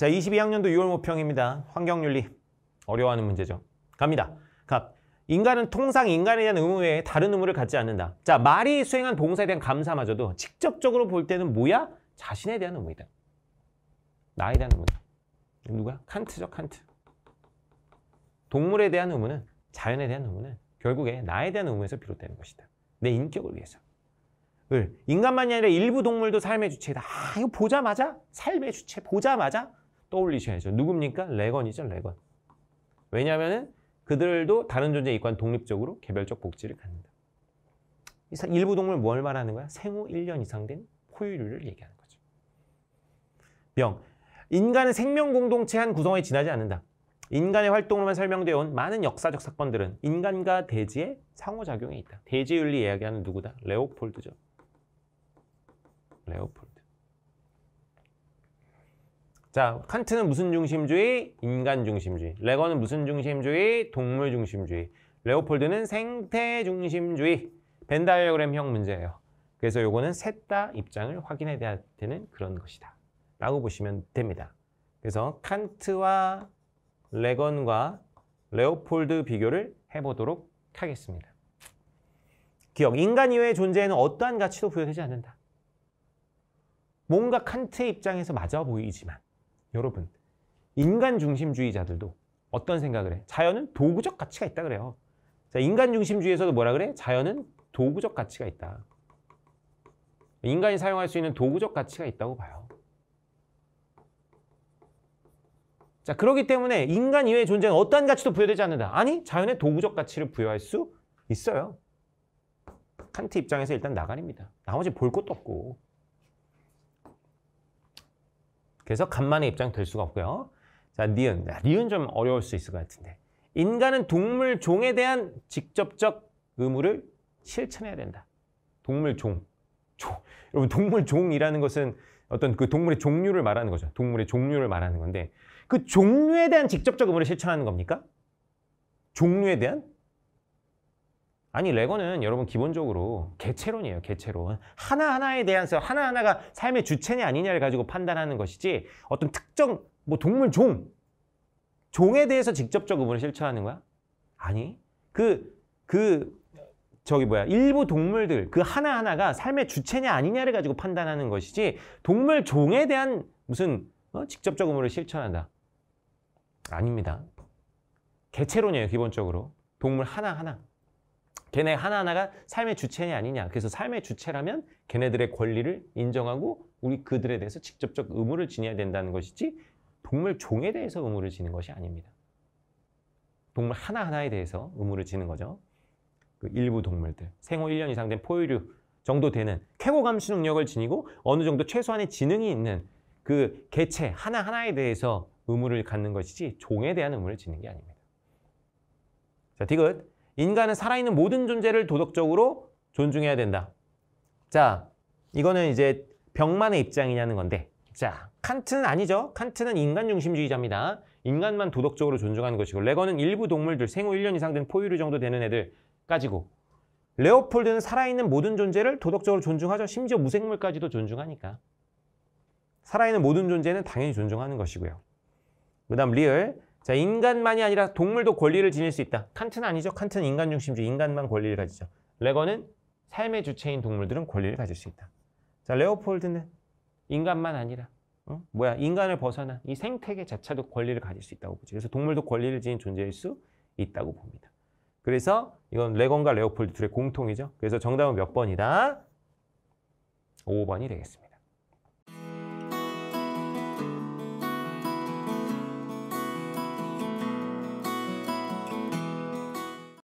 자, 22학년도 6월 모평입니다. 환경윤리. 어려워하는 문제죠. 갑니다. 갑. 인간은 통상 인간에 대한 의무 외에 다른 의무를 갖지 않는다. 자, 말이 수행한 봉사에 대한 감사마저도 직접적으로 볼 때는 뭐야? 자신에 대한 의무이다. 나에 대한 의무다. 누가? 칸트죠, 칸트. 동물에 대한 의무는, 자연에 대한 의무는 결국에 나에 대한 의무에서 비롯되는 것이다. 내 인격을 위해서. 을. 인간만이 아니라 일부 동물도 삶의 주체다. 아, 이거 보자마자, 삶의 주체 보자마자 떠올리셔야죠. 누굽니까? 레건이죠, 레건. 왜냐하면 그들도 다른 존재에 입한 독립적으로 개별적 복지를 갖는다. 일부 동물 뭘 말하는 거야? 생후 1년 이상 된 포유류를 얘기하는 거죠. 명. 인간은 생명 공동체 한 구성에 지나지 않는다. 인간의 활동으로만 설명되어 온 많은 역사적 사건들은 인간과 돼지의 상호작용에 있다. 돼지윤리 이야기하는 누구다? 레오폴드죠. 레오폴드. 자, 칸트는 무슨 중심주의? 인간 중심주의. 레거는 무슨 중심주의? 동물 중심주의. 레오폴드는 생태 중심주의. 벤다이어그램형 문제예요. 그래서 요거는 셋 다 입장을 확인해 야 되는 그런 것이다. 라고 보시면 됩니다. 그래서 칸트와 레건과 레오폴드 비교를 해보도록 하겠습니다. 기억, 인간 이외의 존재에는 어떠한 가치도 부여되지 않는다. 뭔가 칸트의 입장에서 맞아 보이지만 여러분 인간 중심주의자들도 어떤 생각을 해? 자연은 도구적 가치가 있다 그래요. 자, 인간 중심주의에서도 뭐라 그래? 자연은 도구적 가치가 있다. 인간이 사용할 수 있는 도구적 가치가 있다고 봐요. 자, 그렇기 때문에 인간 이외의 존재는 어떠한 가치도 부여되지 않는다. 아니, 자연의 도구적 가치를 부여할 수 있어요. 칸트 입장에서 일단 나가립니다. 나머지 볼 것도 없고. 그래서 간만의 입장 될 수가 없고요. 자, 니은. 리은 좀 어려울 수 있을 것 같은데. 인간은 동물 종에 대한 직접적 의무를 실천해야 된다. 동물 종. 종. 여러분, 동물 종이라는 것은 어떤 그 동물의 종류를 말하는 거죠. 동물의 종류를 말하는 건데 그 종류에 대한 직접적 의무를 실천하는 겁니까? 종류에 대한 아니 레거는 여러분 기본적으로 개체론이에요 개체론 하나하나에 대한 서 하나하나가 삶의 주체냐 아니냐를 가지고 판단하는 것이지 어떤 특정 뭐 동물 종 종에 대해서 직접적 의문을 실천하는 거야? 아니 그그 그 저기 뭐야 일부 동물들 그 하나하나가 삶의 주체냐 아니냐를 가지고 판단하는 것이지 동물 종에 대한 무슨 어? 직접적 의문을 실천한다 아닙니다 개체론이에요 기본적으로 동물 하나하나 걔네 하나하나가 삶의 주체냐 아니냐. 그래서 삶의 주체라면 걔네들의 권리를 인정하고 우리 그들에 대해서 직접적 의무를 지녀야 된다는 것이지 동물 종에 대해서 의무를 지는 것이 아닙니다. 동물 하나하나에 대해서 의무를 지는 거죠. 그 일부 동물들, 생후 1년 이상 된 포유류 정도 되는 쾌고 감시 능력을 지니고 어느 정도 최소한의 지능이 있는 그 개체 하나하나에 대해서 의무를 갖는 것이지 종에 대한 의무를 지는 게 아닙니다. 자, 디귿. 인간은 살아있는 모든 존재를 도덕적으로 존중해야 된다. 자, 이거는 이제 병만의 입장이냐는 건데 자, 칸트는 아니죠. 칸트는 인간 중심주의자입니다. 인간만 도덕적으로 존중하는 것이고 레거는 일부 동물들, 생후 1년 이상 된 포유류 정도 되는 애들까지고 레오폴드는 살아있는 모든 존재를 도덕적으로 존중하죠. 심지어 무생물까지도 존중하니까. 살아있는 모든 존재는 당연히 존중하는 것이고요. 그 다음 리을, 자, 인간만이 아니라 동물도 권리를 지닐 수 있다. 칸트는 아니죠. 칸트는 인간 중심주의, 인간만 권리를 가지죠. 레거는 삶의 주체인 동물들은 권리를 가질 수 있다. 자, 레오폴드는 인간만 아니라 어? 뭐야 인간을 벗어나 이 생태계 자체도 권리를 가질 수 있다고 보죠. 그래서 동물도 권리를 지닌 존재일 수 있다고 봅니다. 그래서 이건 레건과 레오폴드 둘의 공통이죠. 그래서 정답은 몇 번이다? 5번이 되겠습니다.